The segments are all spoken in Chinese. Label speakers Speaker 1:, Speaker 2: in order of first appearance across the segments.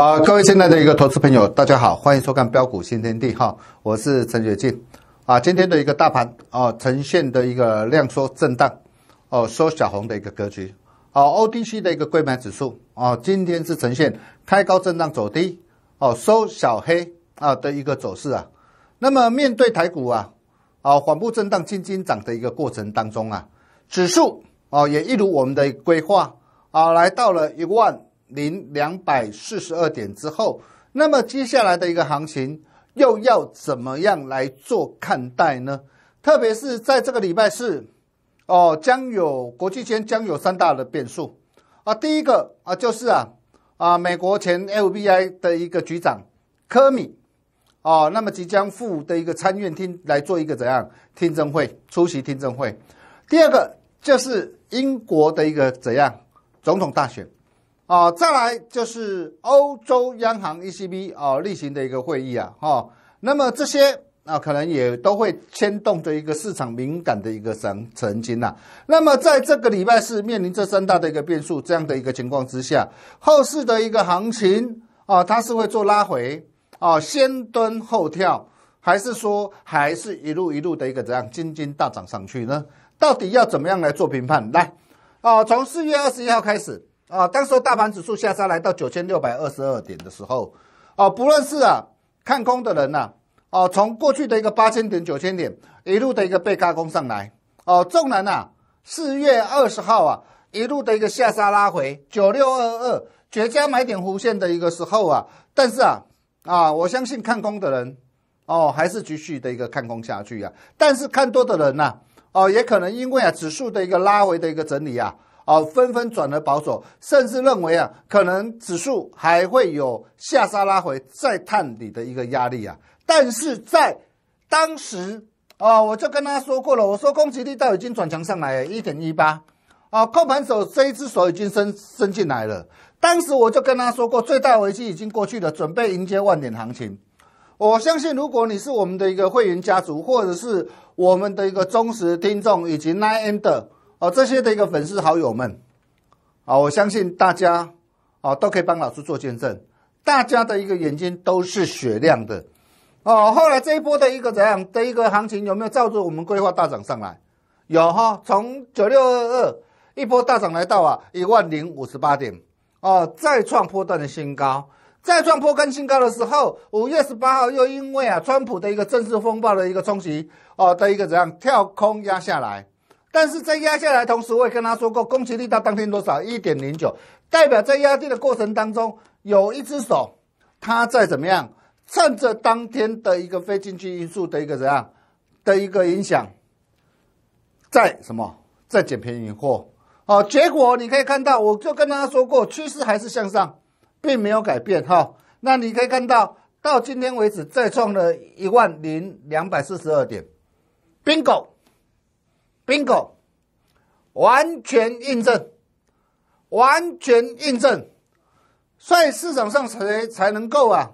Speaker 1: 啊，各位现在的一个投资朋友，大家好，欢迎收看《标股新天地》哈，我是陈雪静啊，今天的一个大盘啊，呈现的一个量缩震荡，哦，收小红的一个格局。啊，O D C 的一个购买指数啊，今天是呈现开高震荡走低，哦，收小黑啊的一个走势啊。那么面对台股啊，啊，缓步震荡轻轻涨的一个过程当中啊，指数啊也一如我们的规划啊，来到了一万。零两百四十二点之后，那么接下来的一个行情又要怎么样来做看待呢？特别是在这个礼拜四，哦，将有国际间将有三大的变数啊。第一个啊，就是啊啊，美国前 FBI 的一个局长科米，哦，那么即将赴的一个参院厅来做一个怎样听证会，出席听证会。第二个就是英国的一个怎样总统大选。啊，再来就是欧洲央行 ECB 啊，例行的一个会议啊，哈，那么这些啊，可能也都会牵动着一个市场敏感的一个神神经呐。那么在这个礼拜是面临这三大的一个变数这样的一个情况之下，后市的一个行情啊，它是会做拉回啊，先蹲后跳，还是说还是一路一路的一个怎样金金大涨上去呢？到底要怎么样来做评判？来，啊，从四月二十一号开始。啊，当时大盘指数下杀来到九千六百二十二点的时候，哦，不论是啊看空的人呐，哦，从过去的一个八千点、九千点一路的一个被加攻上来，哦，纵然呐，四月二十号啊，一路的一个下杀拉回九六二二绝佳买点弧线的一个时候啊，但是啊，啊，我相信看空的人，哦，还是继续的一个看空下去啊，但是看多的人呐，哦，也可能因为啊指数的一个拉回的一个整理啊。啊，纷纷转而保守，甚至认为啊，可能指数还会有下杀拉回、再探底的一个压力啊。但是在当时啊，我就跟他说过了，我说攻击力道已经转强上来，一点一八啊，控盘手这一只手已经伸伸进来了。当时我就跟他说过，最大危机已经过去了，准备迎接万点行情。我相信，如果你是我们的一个会员家族，或者是我们的一个忠实听众，以及 Nine N 的。哦，这些的一个粉丝好友们，啊，我相信大家，啊，都可以帮老师做见证。大家的一个眼睛都是雪亮的，哦。后来这一波的一个怎样的一个行情，有没有照着我们规划大涨上来？有哈，从九六二二一波大涨来到啊一万零五十八点，哦，再创破的新高。再创破根新高的时候，五月十八号又因为啊川普的一个政治风暴的一个冲击，哦的一个怎样跳空压下来。但是在压下来同时，我也跟他说过，攻击力到当天多少一点零九，代表在压低的过程当中，有一只手，它在怎么样，趁着当天的一个非经济因素的一个怎样，的一个影响，在什么，在捡便宜货，好，结果你可以看到，我就跟他说过，趋势还是向上，并没有改变哈，那你可以看到，到今天为止再创了一万零两百四十二点，bingo。bingo，完全印证，完全印证，所以市场上谁才能够啊，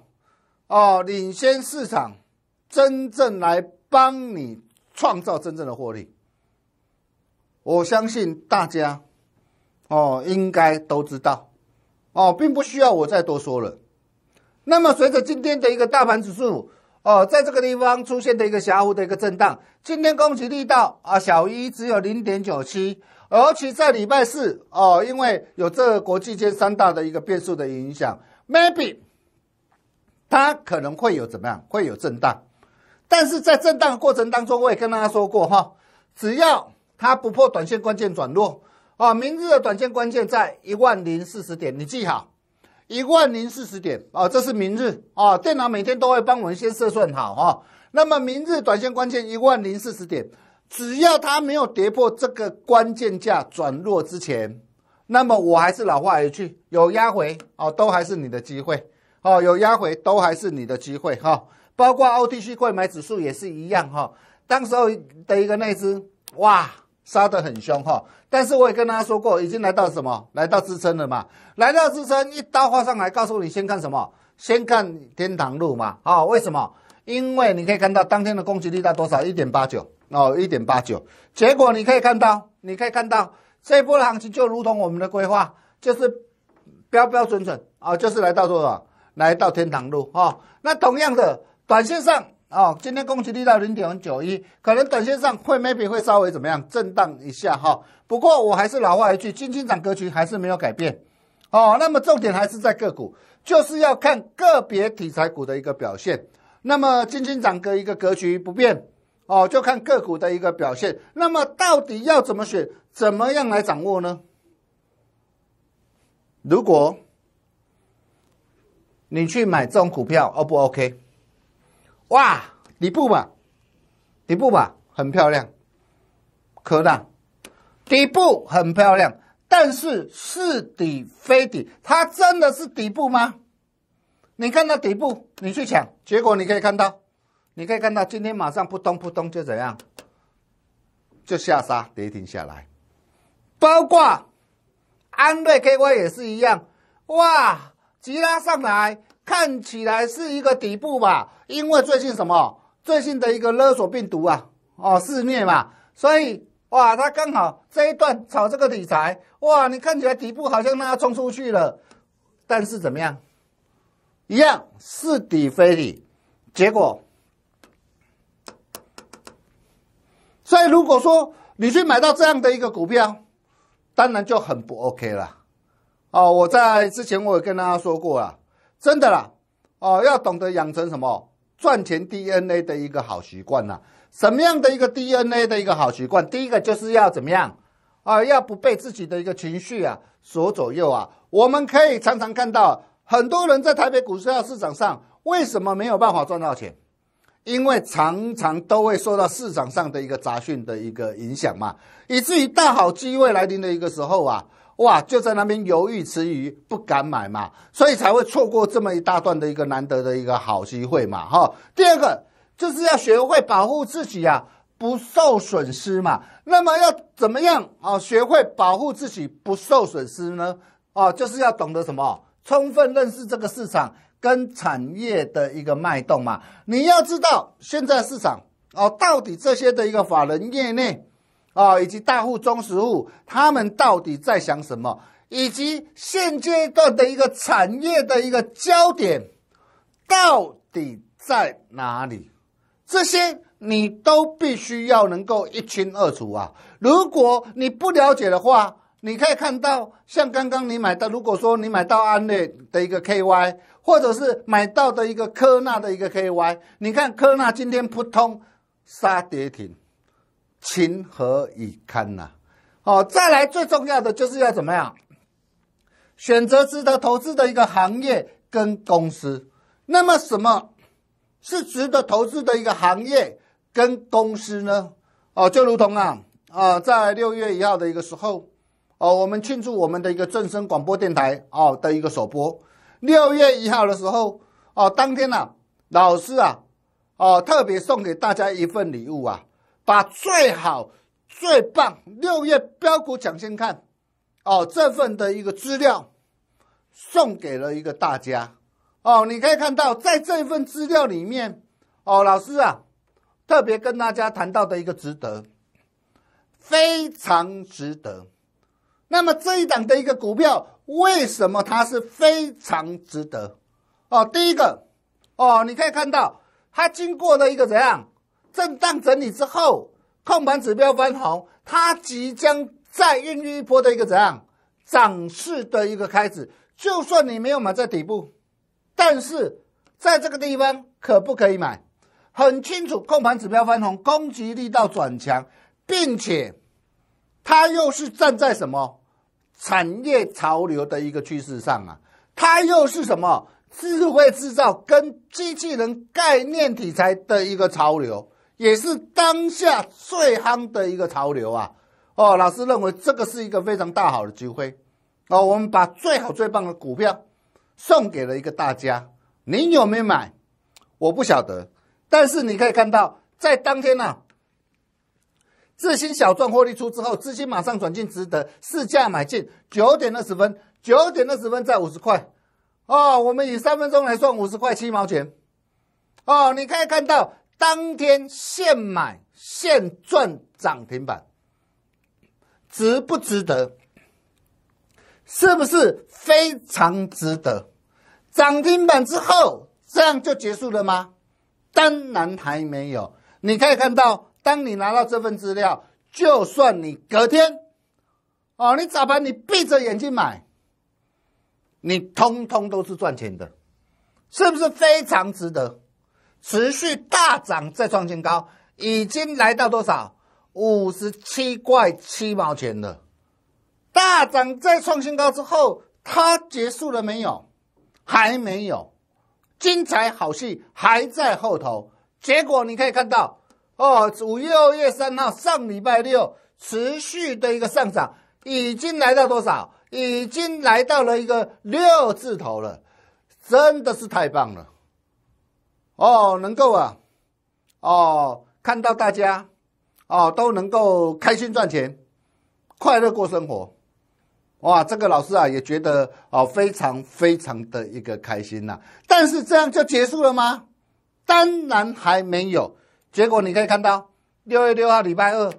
Speaker 1: 哦，领先市场，真正来帮你创造真正的获利。我相信大家，哦，应该都知道，哦，并不需要我再多说了。那么随着今天的一个大盘指数。哦，在这个地方出现的一个小幅的一个震荡，今天攻击力道啊小一只有零点九七，而且在礼拜四哦，因为有这个国际间三大的一个变数的影响，maybe 它可能会有怎么样，会有震荡，但是在震荡过程当中，我也跟大家说过哈，只要它不破短线关键转弱啊，明日的短线关键在一万零四十点，你记好。一万零四十点啊，这是明日啊，电脑每天都会帮我们先设算好哈。那么明日短线关键一万零四十点，只要它没有跌破这个关键价转弱之前，那么我还是老话一句，有压回哦，都还是你的机会哦，有压回都还是你的机会哈。包括 OTC 购买指数也是一样哈，当时候的一个那只哇。杀得很凶哈，但是我也跟大家说过，已经来到什么？来到支撑了嘛？来到支撑，一刀划上来，告诉你先看什么？先看天堂路嘛？哦，为什么？因为你可以看到当天的攻击力在多少？一点八九哦，一点八九。结果你可以看到，你可以看到这一波行情就如同我们的规划，就是标标准准啊，就是来到多少？来到天堂路哈。那同样的，短线上。哦，今天供给力到零点九一，可能短线上会 maybe 会稍微怎么样震荡一下哈。不过我还是老话一句，金金涨格局还是没有改变。哦，那么重点还是在个股，就是要看个别题材股的一个表现。那么金金涨个一个格局不变，哦，就看个股的一个表现。那么到底要怎么选，怎么样来掌握呢？如果你去买这种股票，O 不 OK？哇，底部吧，底部吧，很漂亮，科大底部很漂亮，但是是底非底，它真的是底部吗？你看到底部，你去抢，结果你可以看到，你可以看到今天马上扑通扑通就怎样，就下杀跌停下来，包括安瑞 KY 也是一样，哇。急拉上来，看起来是一个底部吧？因为最近什么？最近的一个勒索病毒啊，哦，肆虐嘛，所以哇，它刚好这一段炒这个理财，哇，你看起来底部好像那要冲出去了，但是怎么样？一样是底非底，结果。所以如果说你去买到这样的一个股票，当然就很不 OK 了。哦，我在之前我也跟大家说过啊，真的啦，哦，要懂得养成什么赚钱 DNA 的一个好习惯呐？什么样的一个 DNA 的一个好习惯？第一个就是要怎么样啊？要不被自己的一个情绪啊所左右啊？我们可以常常看到很多人在台北股票市场上为什么没有办法赚到钱？因为常常都会受到市场上的一个杂讯的一个影响嘛，以至于大好机会来临的一个时候啊。哇，就在那边犹豫迟疑，不敢买嘛，所以才会错过这么一大段的一个难得的一个好机会嘛，哈。第二个就是要学会保护自己呀，不受损失嘛。那么要怎么样啊？学会保护自己不受损失呢？哦，就是要懂得什么？充分认识这个市场跟产业的一个脉动嘛。你要知道现在市场哦，到底这些的一个法人业内。啊，以及大户、中实户，他们到底在想什么？以及现阶段的一个产业的一个焦点到底在哪里？这些你都必须要能够一清二楚啊！如果你不了解的话，你可以看到，像刚刚你买到，如果说你买到安利的一个 KY，或者是买到的一个科纳的一个 KY，你看科纳今天扑通杀跌停。情何以堪呐！哦，再来最重要的就是要怎么样选择值得投资的一个行业跟公司。那么什么是值得投资的一个行业跟公司呢？哦，就如同啊啊，在六月一号的一个时候，哦，我们庆祝我们的一个正声广播电台哦的一个首播。六月一号的时候，哦，当天呐，老师啊，哦，特别送给大家一份礼物啊。把最好、最棒六月标股抢先看，哦，这份的一个资料送给了一个大家，哦，你可以看到在这一份资料里面，哦，老师啊，特别跟大家谈到的一个值得，非常值得。那么这一档的一个股票为什么它是非常值得？哦，第一个，哦，你可以看到它经过了一个怎样？震荡整理之后，控盘指标翻红，它即将在孕育一波的一个怎样涨势的一个开始。就算你没有买在底部，但是在这个地方可不可以买？很清楚，控盘指标翻红，攻击力到转强，并且它又是站在什么产业潮流的一个趋势上啊？它又是什么智慧制造跟机器人概念题材的一个潮流？也是当下最夯的一个潮流啊！哦，老师认为这个是一个非常大好的机会。哦，我们把最好最棒的股票送给了一个大家，您有没有买？我不晓得。但是你可以看到，在当天呢，资金小赚获利出之后，资金马上转进值得市价买进。九点二十分，九点二十分在五十块。哦，我们以三分钟来算五十块七毛钱。哦，你可以看到。当天现买现赚涨停板，值不值得？是不是非常值得？涨停板之后，这样就结束了吗？当然还没有。你可以看到，当你拿到这份资料，就算你隔天，哦，你早盘你闭着眼睛买，你通通都是赚钱的，是不是非常值得？持续大涨再创新高，已经来到多少？五十七块七毛钱了。大涨再创新高之后，它结束了没有？还没有，精彩好戏还在后头。结果你可以看到，哦，五月二月三号上礼拜六持续的一个上涨，已经来到多少？已经来到了一个六字头了，真的是太棒了。哦，能够啊，哦，看到大家，哦，都能够开心赚钱，快乐过生活，哇，这个老师啊也觉得哦非常非常的一个开心呐。但是这样就结束了吗？当然还没有。结果你可以看到，六月六号礼拜二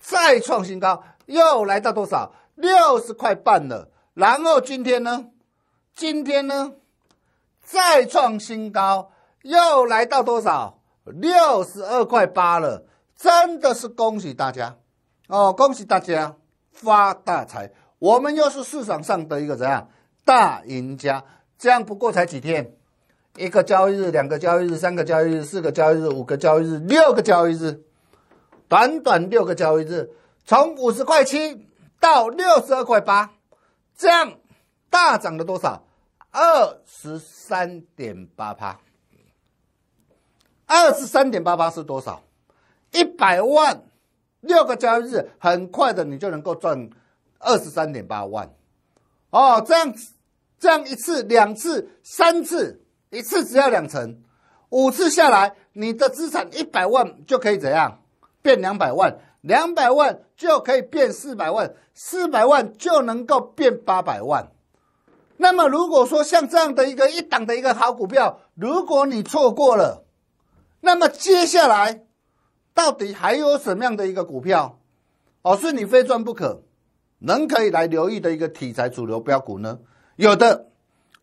Speaker 1: 再创新高，又来到多少六十块半了。然后今天呢，今天呢再创新高。又来到多少？六十二块八了，真的是恭喜大家，哦，恭喜大家发大财！我们又是市场上的一个怎样大赢家？这样不过才几天，一个交易日，两个交易日，三个交易日，四个交易日，五个交易日，六个交易日，短短六个交易日，从五十块七到六十二块八，这样大涨了多少？二十三点八趴。二十三点八八是多少？一百万，六个交易日，很快的你就能够赚二十三点八万。哦，这样这样一次、两次、三次，一次只要两成，五次下来，你的资产一百万就可以怎样变两百万？两百万就可以变四百万？四百万就能够变八百万？那么如果说像这样的一个一档的一个好股票，如果你错过了。那么接下来，到底还有什么样的一个股票，哦，是你非赚不可，能可以来留意的一个题材主流标股呢？有的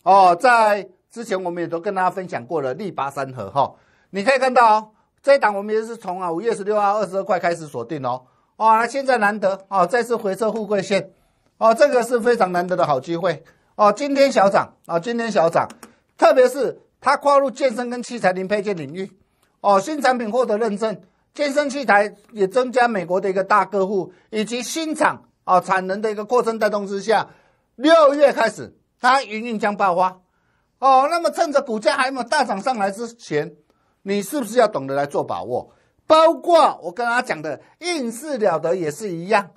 Speaker 1: 哦，在之前我们也都跟大家分享过了，力拔山河哈。你可以看到哦，这一档我们也是从啊五月十六号二十二块开始锁定哦，哇，现在难得哦，再次回收富贵线哦，这个是非常难得的好机会哦。今天小涨啊，今天小涨，特别是它跨入健身跟器材零配件领域。哦，新产品获得认证，健身器材也增加美国的一个大客户，以及新厂啊产能的一个扩增带动之下，六月开始它营运将爆发。哦，那么趁着股价还没有大涨上来之前，你是不是要懂得来做把握？包括我大家讲的应是了得也是一样。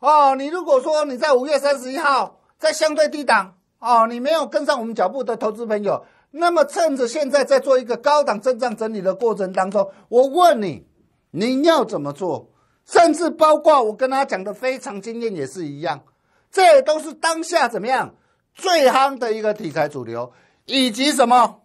Speaker 1: 哦，你如果说你在五月三十一号在相对低档，哦，你没有跟上我们脚步的投资朋友。那么，趁着现在在做一个高档震荡整理的过程当中，我问你，你要怎么做？甚至包括我跟他讲的非常经验也是一样，这都是当下怎么样最夯的一个题材主流，以及什么，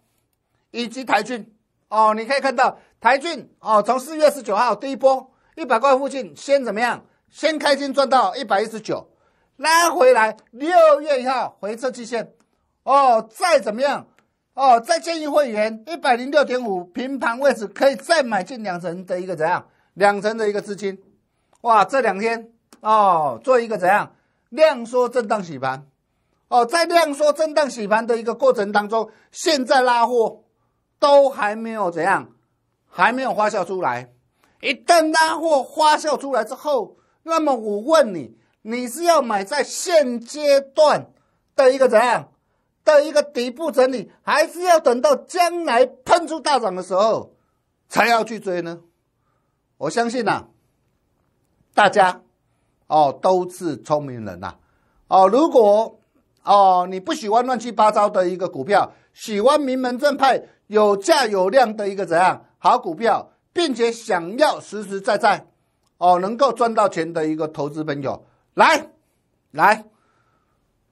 Speaker 1: 以及台骏哦，你可以看到台骏哦，从四月十九号第一波一百块附近先怎么样，先开金赚到一百一十九，拉回来六月一号回撤期限哦，再怎么样？哦，再建议会员一百零六点五平盘位置，可以再买进两成的一个怎样？两成的一个资金，哇，这两天哦，做一个怎样量缩震荡洗盘？哦，在量缩震荡洗盘的一个过程当中，现在拉货都还没有怎样，还没有发酵出来。一旦拉货发酵出来之后，那么我问你，你是要买在现阶段的一个怎样？的一个底部整理，还是要等到将来喷出大涨的时候，才要去追呢。我相信呐，大家哦都是聪明人呐。哦，如果哦你不喜欢乱七八糟的一个股票，喜欢名门正派、有价有量的一个怎样好股票，并且想要实实在在哦能够赚到钱的一个投资朋友，来来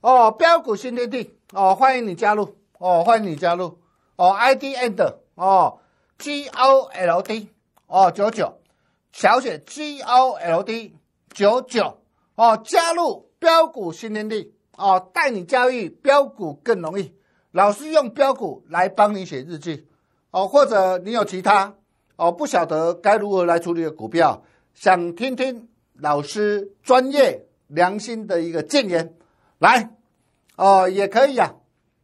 Speaker 1: 哦标股新天地。哦，欢迎你加入！哦，欢迎你加入！哦，I D a n d 哦，G O L D，哦，九九，小写 G O L D，九九，哦，加入标股新天地，哦，带你交易标股更容易。老师用标股来帮你写日记，哦，或者你有其他，哦，不晓得该如何来处理的股票，想听听老师专业良心的一个建言，来。哦，也可以呀，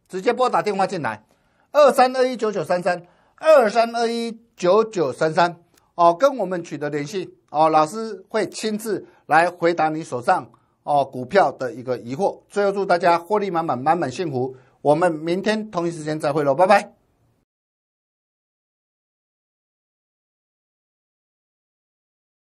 Speaker 1: 直接拨打电话进来，二三二一九九三三，二三二一九九三三，哦，跟我们取得联系，哦，老师会亲自来回答你手上哦股票的一个疑惑。最后祝大家获利满满，满满幸福。我们明天同一时间再会喽，拜拜。